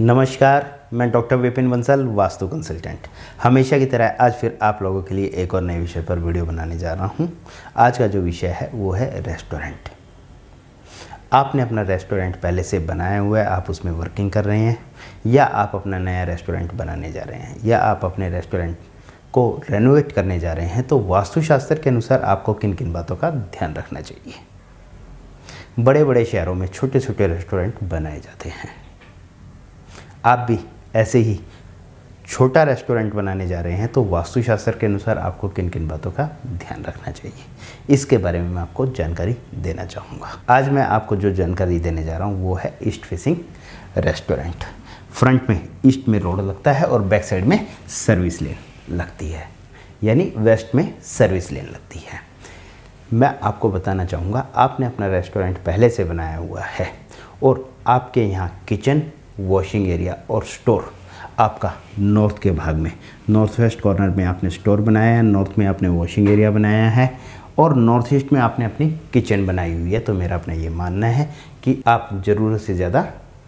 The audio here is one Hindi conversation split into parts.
नमस्कार मैं डॉक्टर विपिन बंसल वास्तु कंसल्टेंट हमेशा की तरह आज फिर आप लोगों के लिए एक और नए विषय पर वीडियो बनाने जा रहा हूँ आज का जो विषय है वो है रेस्टोरेंट आपने अपना रेस्टोरेंट पहले से बनाया हुआ है आप उसमें वर्किंग कर रहे हैं या आप अपना नया रेस्टोरेंट बनाने जा रहे हैं या आप अपने रेस्टोरेंट को रेनोवेट करने जा रहे हैं तो वास्तुशास्त्र के अनुसार आपको किन किन बातों का ध्यान रखना चाहिए बड़े बड़े शहरों में छोटे छोटे रेस्टोरेंट बनाए जाते हैं आप भी ऐसे ही छोटा रेस्टोरेंट बनाने जा रहे हैं तो वास्तुशास्त्र के अनुसार आपको किन किन बातों का ध्यान रखना चाहिए इसके बारे में मैं आपको जानकारी देना चाहूँगा आज मैं आपको जो जानकारी देने जा रहा हूँ वो है ईस्ट फेसिंग रेस्टोरेंट फ्रंट में ईस्ट में रोड लगता है और बैक साइड में सर्विस लेन लगती है यानी वेस्ट में सर्विस लेन लगती है मैं आपको बताना चाहूँगा आपने अपना रेस्टोरेंट पहले से बनाया हुआ है और आपके यहाँ किचन वॉशिंग एरिया और स्टोर आपका नॉर्थ के भाग में नॉर्थ वेस्ट कॉर्नर में आपने स्टोर बनाया है नॉर्थ में आपने वॉशिंग एरिया बनाया है और नॉर्थ ईस्ट में आपने अपनी किचन बनाई हुई है तो मेरा अपना ये मानना है कि आप ज़रूरत से ज़्यादा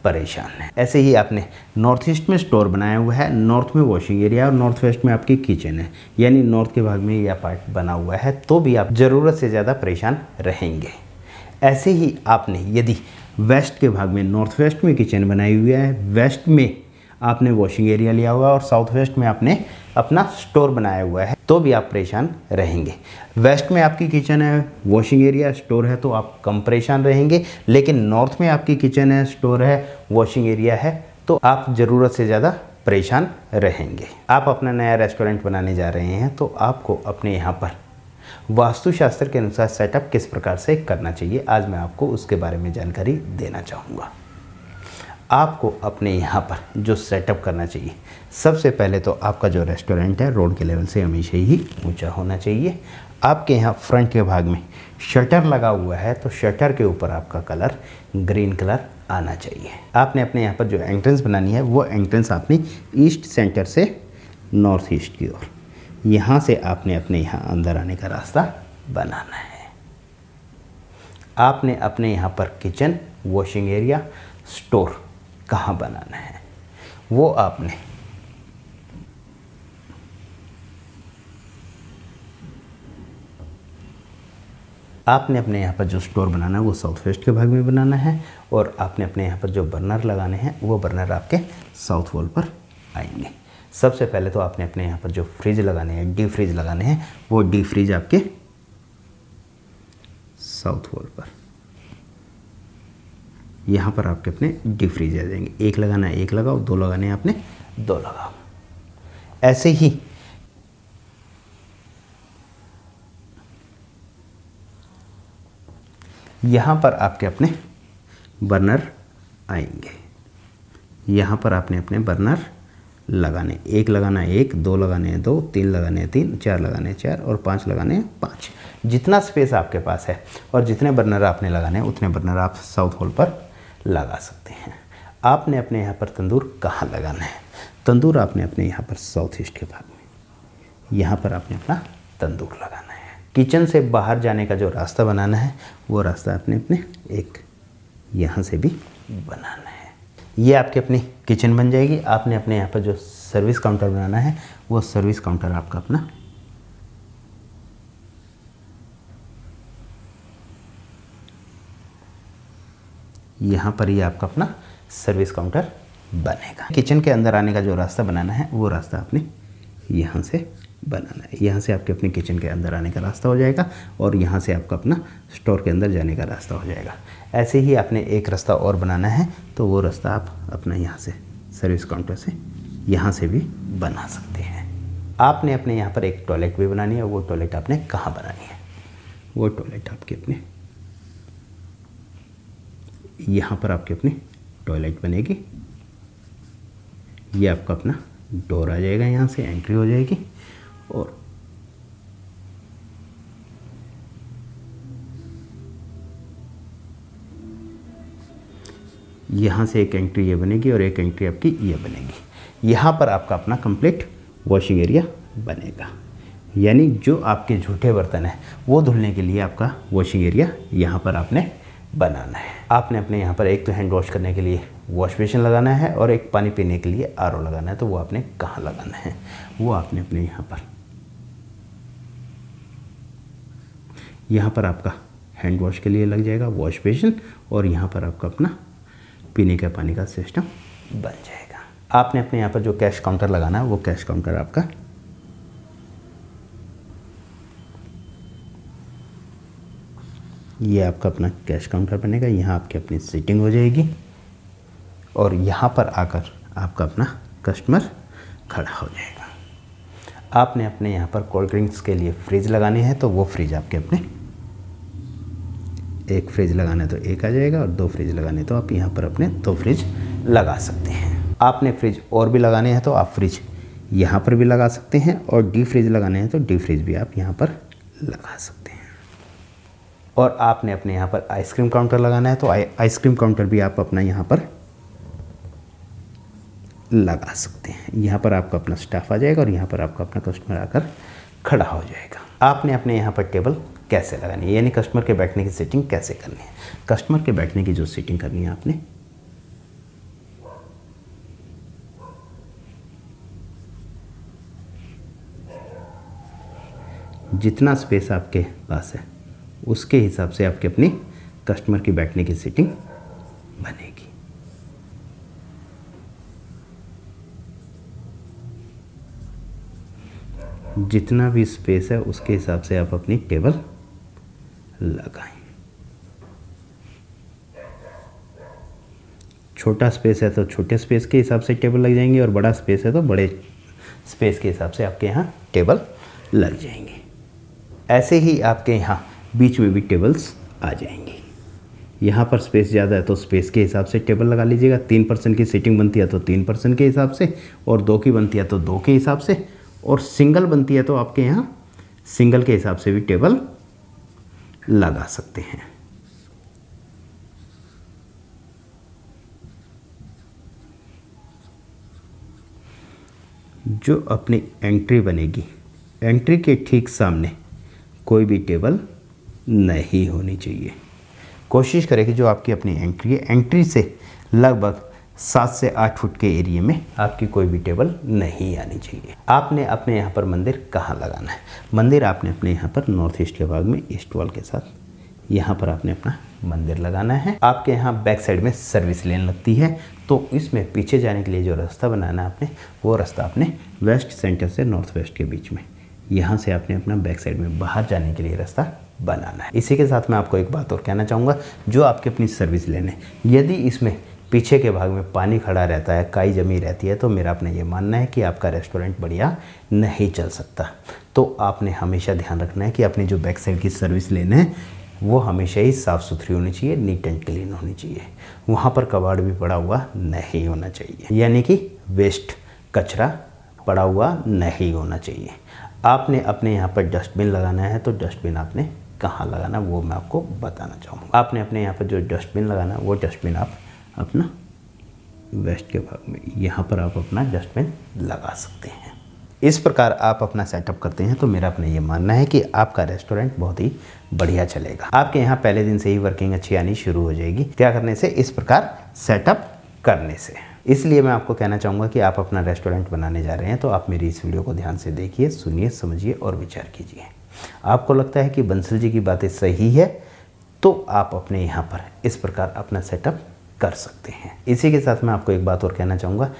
परेशान हैं ऐसे ही आपने नॉर्थ ईस्ट में स्टोर बनाया हुआ है नॉर्थ में वॉशिंग एरिया और नॉर्थ वेस्ट में आपकी किचन है यानी नॉर्थ के भाग में यह पार्ट बना हुआ है तो भी आप ज़रूरत से ज़्यादा परेशान रहेंगे ऐसे ही आपने यदि वेस्ट के भाग में नॉर्थ वेस्ट में किचन बनाई हुई है वेस्ट में आपने वॉशिंग एरिया लिया हुआ है और साउथ वेस्ट में आपने अपना स्टोर बनाया हुआ है तो भी आप परेशान रहेंगे वेस्ट में आपकी किचन है वॉशिंग एरिया स्टोर है तो आप कम परेशान रहेंगे लेकिन नॉर्थ में आपकी किचन है स्टोर है वॉशिंग एरिया है तो आप ज़रूरत से ज़्यादा परेशान रहेंगे आप अपना नया रेस्टोरेंट बनाने जा रहे हैं तो आपको अपने यहाँ पर वास्तुशास्त्र के अनुसार सेटअप किस प्रकार से करना चाहिए आज मैं आपको उसके बारे में जानकारी देना चाहूँगा आपको अपने यहाँ पर जो सेटअप करना चाहिए सबसे पहले तो आपका जो रेस्टोरेंट है रोड के लेवल से हमेशा ही ऊंचा होना चाहिए आपके यहाँ फ्रंट के भाग में शटर लगा हुआ है तो शटर के ऊपर आपका कलर ग्रीन कलर आना चाहिए आपने अपने यहाँ पर जो एंट्रेंस बनानी है वो एंट्रेंस आपने ईस्ट सेंटर से नॉर्थ ईस्ट की ओर यहाँ से आपने अपने यहाँ अंदर आने का रास्ता बनाना है आपने अपने यहाँ पर किचन वॉशिंग एरिया स्टोर कहाँ बनाना है वो आपने आपने अपने यहाँ पर जो स्टोर बनाना है वो साउथ वेस्ट के भाग में बनाना है और आपने अपने यहाँ पर जो बर्नर लगाने हैं वो बर्नर आपके साउथ वॉल पर आएंगे सबसे पहले तो आपने अपने यहाँ पर जो फ्रिज लगाने हैं डी फ्रिज लगाने हैं वो डी फ्रिज आपके साउथ वॉल पर यहाँ पर आपके अपने डी फ्रिज आ जाएंगे एक लगाना है एक लगाओ दो लगाने हैं आपने दो लगाओ ऐसे ही यहाँ पर आपके अपने बर्नर आएंगे यहाँ पर आपने अपने बर्नर लगाने एक लगाना है एक दो लगाने हैं दो तीन लगाने हैं तीन चार लगाने हैं चार और पाँच लगाने हैं पाँच जितना स्पेस आपके पास है और जितने बर्नर आपने लगाने हैं उतने बर्नर आप साउथ हॉल पर लगा सकते हैं आपने अपने यहाँ पर तंदूर कहाँ लगाना है तंदूर आपने अपने यहाँ पर साउथ ईस्ट के भाग में यहाँ पर आपने अपना तंदूर लगाना है किचन से बाहर जाने का जो रास्ता बनाना है वो रास्ता आपने अपने एक यहाँ से भी बनाना है ये आपकी अपनी किचन बन जाएगी आपने अपने यहाँ पर जो सर्विस काउंटर बनाना है वो सर्विस काउंटर आपका अपना यहाँ पर ही आपका अपना सर्विस काउंटर बनेगा किचन के अंदर आने का जो रास्ता बनाना है वो रास्ता आपने यहाँ से बनाना है यहाँ से आपके अपने किचन के अंदर आने का रास्ता हो जाएगा और यहाँ से आपका अपना स्टोर के अंदर जाने का रास्ता हो जाएगा ऐसे ही आपने एक रास्ता और बनाना है तो वो रास्ता आप अपना यहाँ से सर्विस काउंटर से यहाँ से भी बना सकते हैं आपने अपने यहाँ पर एक टॉयलेट भी बनानी है वो टॉयलेट आपने कहाँ बनानी है वो टॉयलेट आपके अपने यहाँ पर आपके अपनी टॉयलेट बनेगी ये आपका अपना डोर आ जाएगा यहाँ से एंट्री हो जाएगी और यहाँ से एक एंट्री ये बनेगी और एक एंट्री आपकी ये बनेगी यहाँ पर आपका अपना कंप्लीट वॉशिंग एरिया बनेगा यानी जो आपके झूठे बर्तन हैं वो धुलने के लिए आपका वॉशिंग एरिया यहाँ पर आपने बनाना है आपने अपने यहाँ पर एक तो हैंड वॉश करने के लिए वॉश बेसिन लगाना है और एक पानी पीने के लिए आर लगाना है तो वो आपने कहाँ लगाना है वो आपने अपने यहाँ पर यहाँ पर आपका हैंड वॉश के लिए लग जाएगा वॉश बेसिन और यहाँ पर आपका अपना पीने के पानी का सिस्टम बन जाएगा आपने अपने यहाँ पर जो कैश काउंटर लगाना है वो कैश काउंटर आपका ये आपका अपना कैश काउंटर बनेगा यहाँ आपकी अपनी सीटिंग हो जाएगी और यहाँ पर आकर आपका अपना कस्टमर खड़ा हो जाएगा आपने अपने यहाँ पर कोल्ड ड्रिंक्स के लिए फ्रिज लगाने हैं तो वो फ्रिज आपके अपने एक फ्रिज लगाना तो एक आ जाएगा और दो फ्रिज लगाने तो आप यहाँ पर अपने दो फ्रिज लगा सकते हैं आपने फ्रिज और भी लगाने हैं तो आप फ्रिज यहाँ पर भी लगा सकते हैं और डी फ्रिज लगाने हैं तो डी फ्रिज भी आप यहाँ पर लगा सकते हैं और आपने अपने यहाँ पर आइसक्रीम काउंटर लगाना है तो आइसक्रीम काउंटर भी आप अपना यहाँ पर लगा सकते हैं यहाँ पर आपका अपना स्टाफ आ जाएगा और यहाँ पर आपका अपना कस्टमर आकर खड़ा हो जाएगा आपने अपने यहाँ पर टेबल कैसे लगानी है यानी कस्टमर के बैठने की सीटिंग कैसे करनी है कस्टमर के बैठने की जो सीटिंग करनी है आपने जितना स्पेस आपके पास है उसके हिसाब से आपके अपनी कस्टमर की बैठने की सीटिंग बनेगी जितना भी स्पेस है उसके हिसाब से आप अपनी टेबल लगाएं छोटा स्पेस है तो छोटे स्पेस के हिसाब से टेबल लग जाएंगे और बड़ा स्पेस है तो बड़े स्पेस के हिसाब से आपके यहाँ टेबल लग जाएंगे ऐसे ही आपके यहाँ बीच में भी टेबल्स आ जाएंगी यहाँ पर स्पेस ज़्यादा है तो स्पेस के हिसाब से टेबल लगा लीजिएगा तीन परसेंट की सीटिंग बनती है तो तीन परसेंट के हिसाब से और दो की बनती है तो दो के हिसाब से और सिंगल बनती है तो आपके यहाँ सिंगल के हिसाब से भी टेबल लगा सकते हैं जो अपनी एंट्री बनेगी एंट्री के ठीक सामने कोई भी टेबल नहीं होनी चाहिए कोशिश करें कि जो आपकी अपनी एंट्री है एंट्री से लगभग सात से आठ फुट के एरिए में आपकी कोई भी टेबल नहीं आनी चाहिए आपने अपने यहाँ पर मंदिर कहाँ लगाना है मंदिर आपने अपने यहाँ पर नॉर्थ ईस्ट के भाग में ईस्ट वॉल के साथ यहाँ पर आपने अपना मंदिर लगाना है आपके यहाँ बैक साइड में सर्विस लेन लगती है तो इसमें पीछे जाने के लिए जो रास्ता बनाना है आपने वो रास्ता आपने वेस्ट सेंटर से नॉर्थ वेस्ट के बीच में यहाँ से आपने अपना बैक साइड में बाहर जाने के लिए रास्ता बनाना है इसी के साथ मैं आपको एक बात और कहना चाहूँगा जो आपकी अपनी सर्विस लेन है यदि इसमें पीछे के भाग में पानी खड़ा रहता है काई जमी रहती है तो मेरा अपना ये मानना है कि आपका रेस्टोरेंट बढ़िया नहीं चल सकता तो आपने हमेशा ध्यान रखना है कि अपनी जो बैक साइड की सर्विस लेने हैं वो हमेशा ही साफ़ सुथरी होनी चाहिए नीट एंड क्लीन होनी चाहिए वहाँ पर कबाड़ भी पड़ा हुआ नहीं होना चाहिए यानी कि वेस्ट कचरा पड़ा हुआ नहीं होना चाहिए आपने अपने यहाँ पर डस्टबिन लगाना है तो डस्टबिन आपने कहाँ लगाना वो मैं आपको बताना चाहूँगा आपने अपने यहाँ पर जो डस्टबिन लगाना है वो डस्टबिन आप अपना वेस्ट के भाग में यहाँ पर आप अपना डस्टबिन लगा सकते हैं इस प्रकार आप अपना सेटअप करते हैं तो मेरा अपना ये मानना है कि आपका रेस्टोरेंट बहुत ही बढ़िया चलेगा आपके यहाँ पहले दिन से ही वर्किंग अच्छी आनी शुरू हो जाएगी क्या करने से इस प्रकार सेटअप करने से इसलिए मैं आपको कहना चाहूँगा कि आप अपना रेस्टोरेंट बनाने जा रहे हैं तो आप मेरी इस वीडियो को ध्यान से देखिए सुनिए समझिए और विचार कीजिए आपको लगता है कि बंसल जी की बातें सही है तो आप अपने यहाँ पर इस प्रकार अपना सेटअप कर सकते हैं इसी के साथ मैं आपको एक बात और कहना चाहूँगा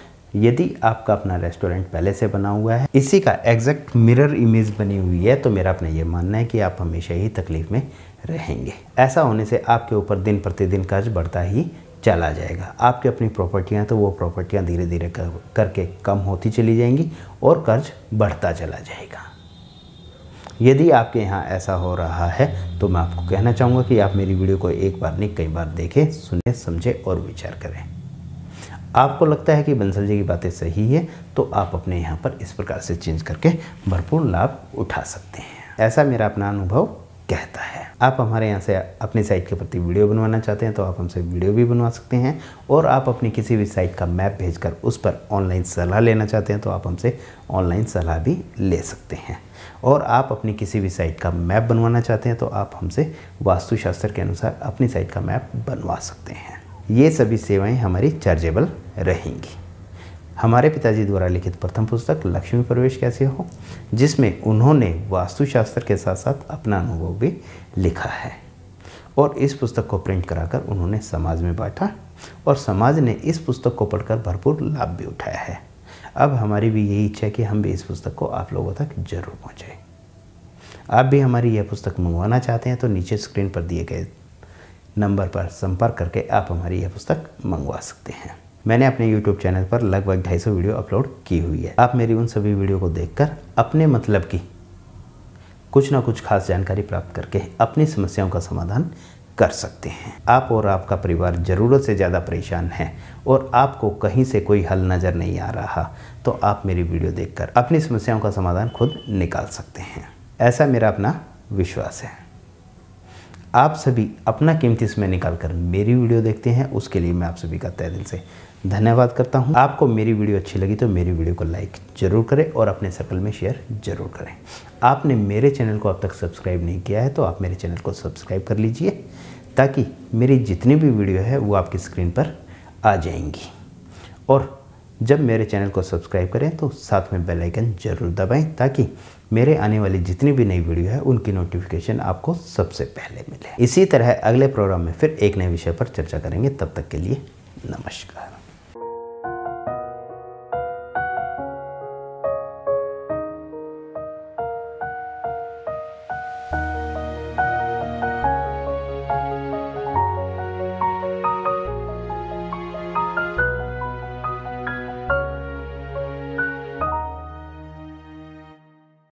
यदि आपका अपना रेस्टोरेंट पहले से बना हुआ है इसी का एग्जैक्ट मिरर इमेज बनी हुई है तो मेरा अपना ये मानना है कि आप हमेशा ही तकलीफ में रहेंगे ऐसा होने से आपके ऊपर दिन प्रतिदिन कर्ज बढ़ता ही चला जाएगा आपकी अपनी प्रॉपर्टियाँ तो वो प्रॉपर्टियाँ धीरे धीरे कर, करके कम होती चली जाएंगी और कर्ज बढ़ता चला जाएगा यदि आपके यहाँ ऐसा हो रहा है तो मैं आपको कहना चाहूँगा कि आप मेरी वीडियो को एक बार नहीं कई बार देखें सुने समझें और विचार करें आपको लगता है कि बंसल जी की बातें सही है तो आप अपने यहाँ पर इस प्रकार से चेंज करके भरपूर लाभ उठा सकते हैं ऐसा मेरा अपना अनुभव कहता है आप हमारे यहाँ से अपनी साइट के प्रति वीडियो बनवाना चाहते हैं तो आप हमसे वीडियो भी बनवा सकते हैं और आप अपनी किसी भी साइट का मैप भेजकर उस पर ऑनलाइन सलाह लेना चाहते हैं तो आप हमसे ऑनलाइन सलाह भी ले सकते हैं और आप अपनी किसी भी साइट का मैप बनवाना चाहते हैं तो आप हमसे वास्तुशास्त्र के अनुसार अपनी साइट का मैप बनवा सकते हैं ये सभी सेवाएं हमारी चार्जेबल रहेंगी हमारे पिताजी द्वारा लिखित प्रथम पुस्तक लक्ष्मी प्रवेश कैसे हो जिसमें उन्होंने वास्तुशास्त्र के साथ साथ अपना अनुभव भी लिखा है और इस पुस्तक को प्रिंट कराकर उन्होंने समाज में बांटा और समाज ने इस पुस्तक को पढ़कर भरपूर लाभ भी उठाया है अब हमारी भी यही इच्छा है कि हम भी इस पुस्तक को आप लोगों तक जरूर पहुँचाएँ आप भी हमारी यह पुस्तक मंगवाना चाहते हैं तो नीचे स्क्रीन पर दिए गए नंबर पर संपर्क करके आप हमारी यह पुस्तक मंगवा सकते हैं मैंने अपने YouTube चैनल पर लगभग 250 वीडियो अपलोड की हुई है आप मेरी उन सभी वीडियो को देखकर अपने मतलब की कुछ ना कुछ खास जानकारी प्राप्त करके अपनी समस्याओं का समाधान कर सकते हैं आप और आपका परिवार ज़रूरत से ज़्यादा परेशान है और आपको कहीं से कोई हल नज़र नहीं आ रहा तो आप मेरी वीडियो देखकर अपनी समस्याओं का समाधान खुद निकाल सकते हैं ऐसा मेरा अपना विश्वास है आप सभी अपना कीमती समय निकाल कर मेरी वीडियो देखते हैं उसके लिए मैं आप सभी का तय दिल से धन्यवाद करता हूँ आपको मेरी वीडियो अच्छी लगी तो मेरी वीडियो को लाइक ज़रूर करें और अपने सर्कल में शेयर ज़रूर करें आपने मेरे चैनल को अब तक सब्सक्राइब नहीं किया है तो आप मेरे चैनल को सब्सक्राइब कर लीजिए ताकि मेरी जितनी भी वीडियो है वो आपकी स्क्रीन पर आ जाएंगी और जब मेरे चैनल को सब्सक्राइब करें तो साथ में बेल आइकन ज़रूर दबाएं ताकि मेरे आने वाली जितनी भी नई वीडियो है उनकी नोटिफिकेशन आपको सबसे पहले मिले इसी तरह अगले प्रोग्राम में फिर एक नए विषय पर चर्चा करेंगे तब तक के लिए नमस्कार